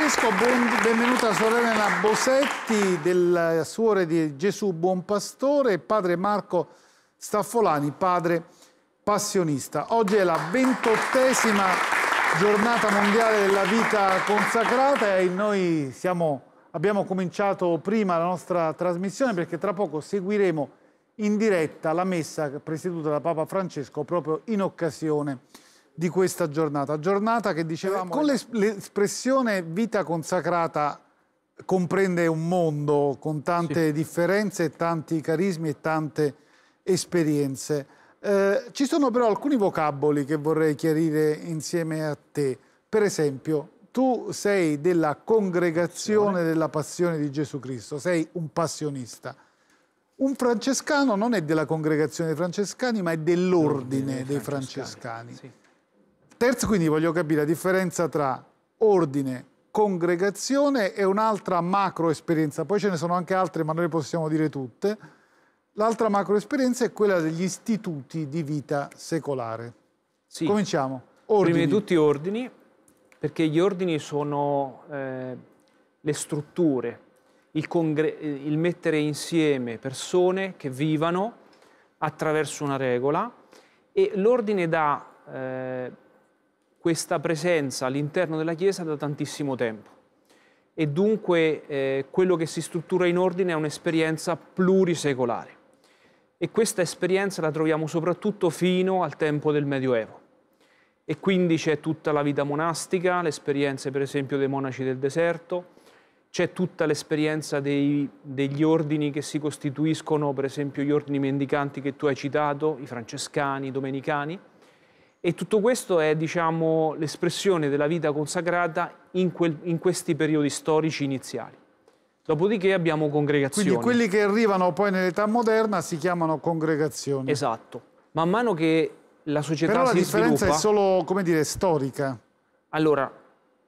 Francesco, ben, benvenuta sorella Bosetti, della suore di Gesù Buon Pastore, e padre Marco Staffolani, padre passionista. Oggi è la ventottesima giornata mondiale della vita consacrata e noi siamo, abbiamo cominciato prima la nostra trasmissione perché tra poco seguiremo in diretta la messa presieduta da Papa Francesco proprio in occasione di questa giornata. Giornata che dicevamo... Con l'espressione vita consacrata comprende un mondo con tante sì. differenze, tanti carismi e tante esperienze. Eh, ci sono però alcuni vocaboli che vorrei chiarire insieme a te. Per esempio, tu sei della congregazione della passione di Gesù Cristo, sei un passionista. Un francescano non è della congregazione dei francescani, ma è dell'ordine dei, francescani. francescani. Sì. Terzo, quindi voglio capire la differenza tra ordine, congregazione e un'altra macro esperienza. Poi ce ne sono anche altre, ma noi le possiamo dire tutte. L'altra macro esperienza è quella degli istituti di vita secolare. Sì. Cominciamo. Ordini. Prima di tutti ordini, perché gli ordini sono eh, le strutture, il, il mettere insieme persone che vivano attraverso una regola e l'ordine dà eh, questa presenza all'interno della Chiesa da tantissimo tempo e dunque eh, quello che si struttura in ordine è un'esperienza plurisecolare. E questa esperienza la troviamo soprattutto fino al tempo del Medioevo. E quindi c'è tutta la vita monastica, le esperienze per esempio dei monaci del deserto, c'è tutta l'esperienza dei, degli ordini che si costituiscono, per esempio gli ordini mendicanti che tu hai citato, i francescani, i domenicani, e tutto questo è diciamo, l'espressione della vita consacrata in, quel, in questi periodi storici iniziali. Dopodiché abbiamo congregazioni. Quindi quelli che arrivano poi nell'età moderna si chiamano congregazioni. Esatto. Man mano che la società Però si sviluppa... Però la differenza è solo, come dire, storica. Allora,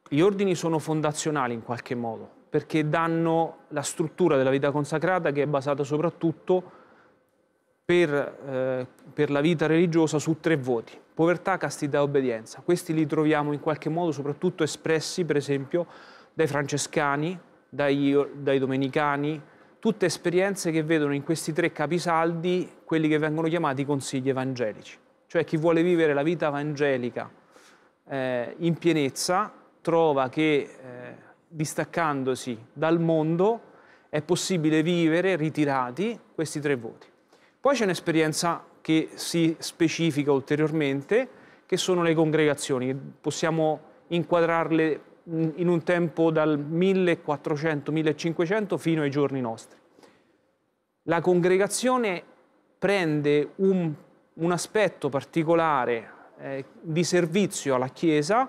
gli ordini sono fondazionali in qualche modo, perché danno la struttura della vita consacrata che è basata soprattutto per, eh, per, la vita religiosa su tre voti, povertà, castità e obbedienza. Questi li troviamo in qualche modo soprattutto espressi, per esempio, dai francescani, dai, dai domenicani, tutte esperienze che vedono in questi tre capisaldi quelli che vengono chiamati consigli evangelici. Cioè chi vuole vivere la vita evangelica eh, in pienezza trova che eh, distaccandosi dal mondo è possibile vivere ritirati questi tre voti. Poi c'è un'esperienza che si specifica ulteriormente, che sono le congregazioni. Possiamo inquadrarle in un tempo dal 1400-1500 fino ai giorni nostri. La congregazione prende un, un aspetto particolare eh, di servizio alla Chiesa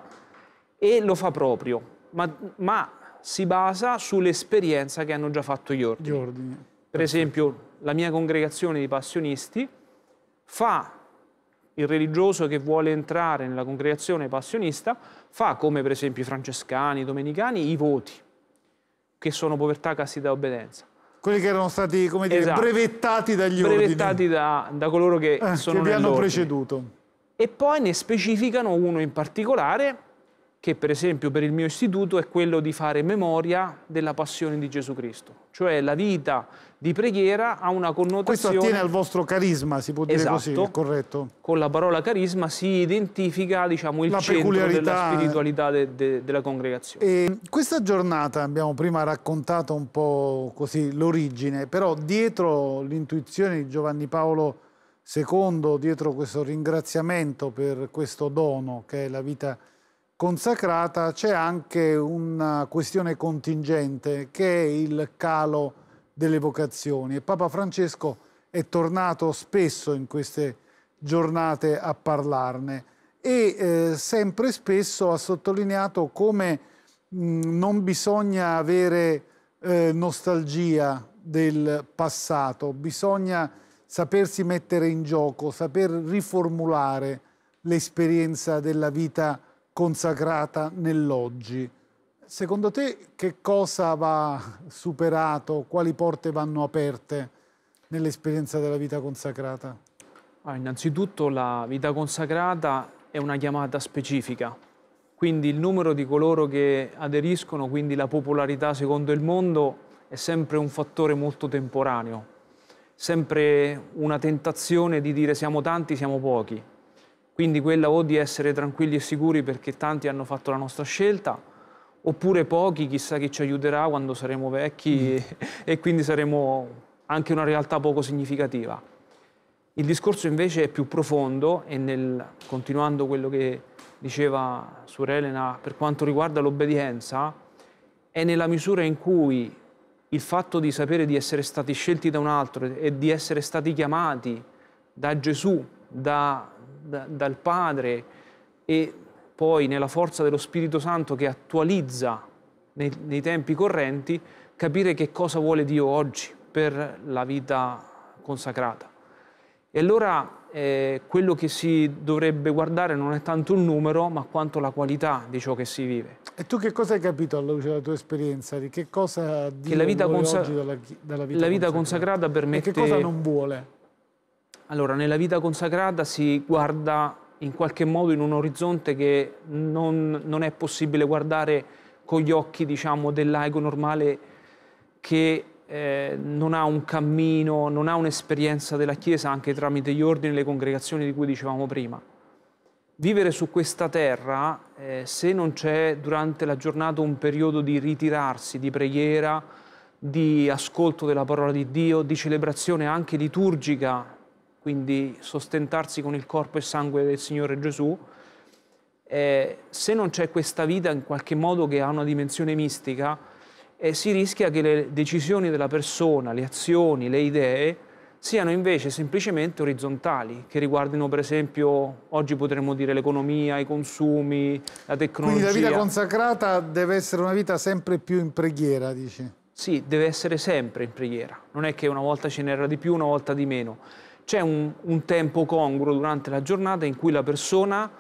e lo fa proprio, ma, ma si basa sull'esperienza che hanno già fatto gli ordini. Gli ordini. Per esempio, la mia congregazione di passionisti, fa il religioso che vuole entrare nella congregazione passionista, fa come per esempio i francescani, i domenicani, i voti, che sono povertà, castità e obbedienza. Quelli che erano stati, come dire, esatto. brevettati dagli brevettati ordini. Brevettati da, da, coloro che eh, sono Che vi hanno preceduto. E poi ne specificano uno in particolare che per esempio per il mio istituto è quello di fare memoria della passione di Gesù Cristo. Cioè la vita di preghiera ha una connotazione... Questo attiene al vostro carisma, si può dire esatto. così, corretto? Con la parola carisma si identifica diciamo, il la centro della spiritualità de de della congregazione. E questa giornata, abbiamo prima raccontato un po' così l'origine, però dietro l'intuizione di Giovanni Paolo II, dietro questo ringraziamento per questo dono che è la vita cristiana, consacrata c'è anche una questione contingente che è il calo delle vocazioni e Papa Francesco è tornato spesso in queste giornate a parlarne e eh, sempre spesso ha sottolineato come mh, mm, non bisogna avere eh, nostalgia del passato, bisogna sapersi mettere in gioco, saper riformulare l'esperienza della vita consacrata nell'oggi. Secondo te che cosa va superato, quali porte vanno aperte nell'esperienza della vita consacrata? Ah, innanzitutto la vita consacrata è una chiamata specifica, quindi il numero di coloro che aderiscono, quindi la popolarità secondo il mondo, è sempre un fattore molto temporaneo, sempre una tentazione di dire siamo tanti, siamo pochi. Quindi quella o di essere tranquilli e sicuri perché tanti hanno fatto la nostra scelta, oppure pochi, chissà chi ci aiuterà quando saremo vecchi mm. e, e quindi saremo anche una realtà poco significativa. Il discorso invece è più profondo e nel, continuando quello che diceva Suor Elena per quanto riguarda l'obbedienza, è nella misura in cui il fatto di sapere di essere stati scelti da un altro e di essere stati chiamati da Gesù da, da, dal Padre e poi nella forza dello Spirito Santo che attualizza nei, nei tempi correnti, capire che cosa vuole Dio oggi per la vita consacrata. E allora eh, quello che si dovrebbe guardare non è tanto il numero, ma quanto la qualità di ciò che si vive. E tu che cosa hai capito alla luce della tua esperienza? Di che cosa Dio che la vita, consa dalla, dalla vita, la vita consacrata. consacrata permette... E che cosa non vuole? Allora, nella vita consacrata si guarda in qualche modo in un orizzonte che non, non è possibile guardare con gli occhi, diciamo, del laico normale che eh, non ha un cammino, non ha un'esperienza della Chiesa anche tramite gli ordini e le congregazioni di cui dicevamo prima. Vivere su questa terra, eh, se non c'è durante la giornata un periodo di ritirarsi, di preghiera, di ascolto della parola di Dio, di celebrazione anche liturgica quindi sostentarsi con il corpo e sangue del Signore Gesù, eh, se non c'è questa vita in qualche modo che ha una dimensione mistica, eh, si rischia che le decisioni della persona, le azioni, le idee siano invece semplicemente orizzontali, che riguardino per esempio, oggi potremmo dire l'economia, i consumi, la tecnologia. Quindi la vita consacrata deve essere una vita sempre più in preghiera, dici? Sì, deve essere sempre in preghiera, non è che una volta ce n'era di più, una volta di meno c'è un, un, tempo congruo durante la giornata in cui la persona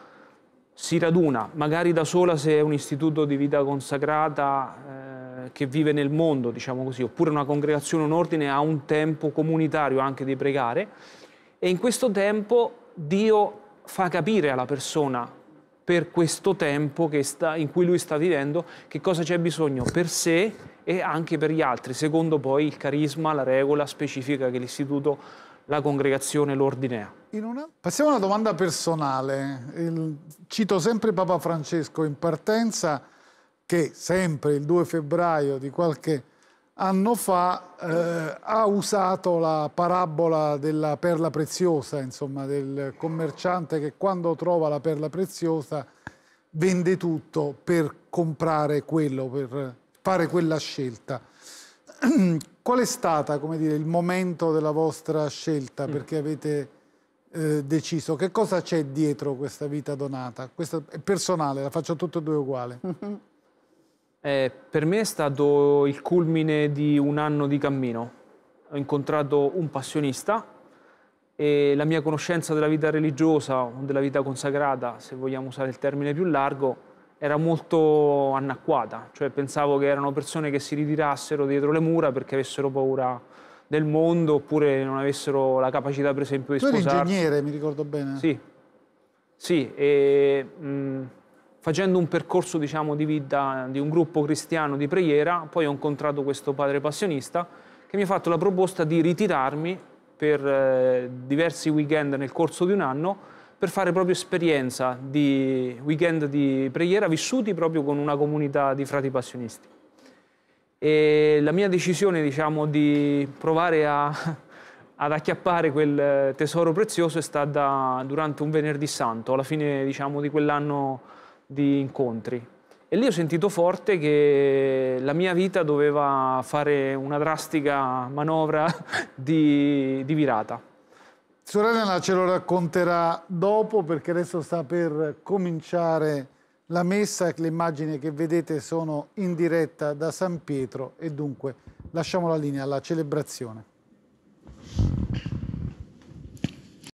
si raduna, magari da sola se è un istituto di vita consacrata eh, che vive nel mondo, diciamo così, oppure una congregazione, un ordine ha un tempo comunitario anche di pregare e in questo tempo Dio fa capire alla persona per questo tempo sta, in cui lui sta vivendo che cosa c'è bisogno per sé e anche per gli altri, secondo poi il carisma, la regola specifica che l'istituto ha la congregazione l'ordinea. Una... Passiamo a una domanda personale. Il... Cito sempre Papa Francesco in partenza che sempre il 2 febbraio di qualche anno fa eh, ha usato la parabola della perla preziosa, insomma, del commerciante che quando trova la perla preziosa vende tutto per comprare quello, per fare quella scelta. Qual è stato il momento della vostra scelta mm. perché avete eh, deciso? Che cosa c'è dietro questa vita donata? Questa è personale, la faccio tutte e due uguale. Eh, per me è stato il culmine di un anno di cammino. Ho incontrato un passionista e la mia conoscenza della vita religiosa della vita consacrata, se vogliamo usare il termine più largo, era molto anacquata, cioè pensavo che erano persone che si ritirassero dietro le mura perché avessero paura del mondo oppure non avessero la capacità per esempio di tu sposarsi. Tu eri ingegnere, mi ricordo bene. Sì, sì e, mh, mm, facendo un percorso diciamo, di vita di un gruppo cristiano di preghiera, poi ho incontrato questo padre passionista che mi ha fatto la proposta di ritirarmi per eh, diversi weekend nel corso di un anno per fare proprio esperienza di weekend di preghiera vissuti proprio con una comunità di frati passionisti. E la mia decisione, diciamo, di provare a, ad acchiappare quel tesoro prezioso è stata durante un venerdì santo, alla fine, diciamo, di quell'anno di incontri. E lì ho sentito forte che la mia vita doveva fare una drastica manovra di, di virata. Sorella ce lo racconterà dopo perché adesso sta per cominciare la messa. Le immagini che vedete sono in diretta da San Pietro e dunque lasciamo la linea alla celebrazione.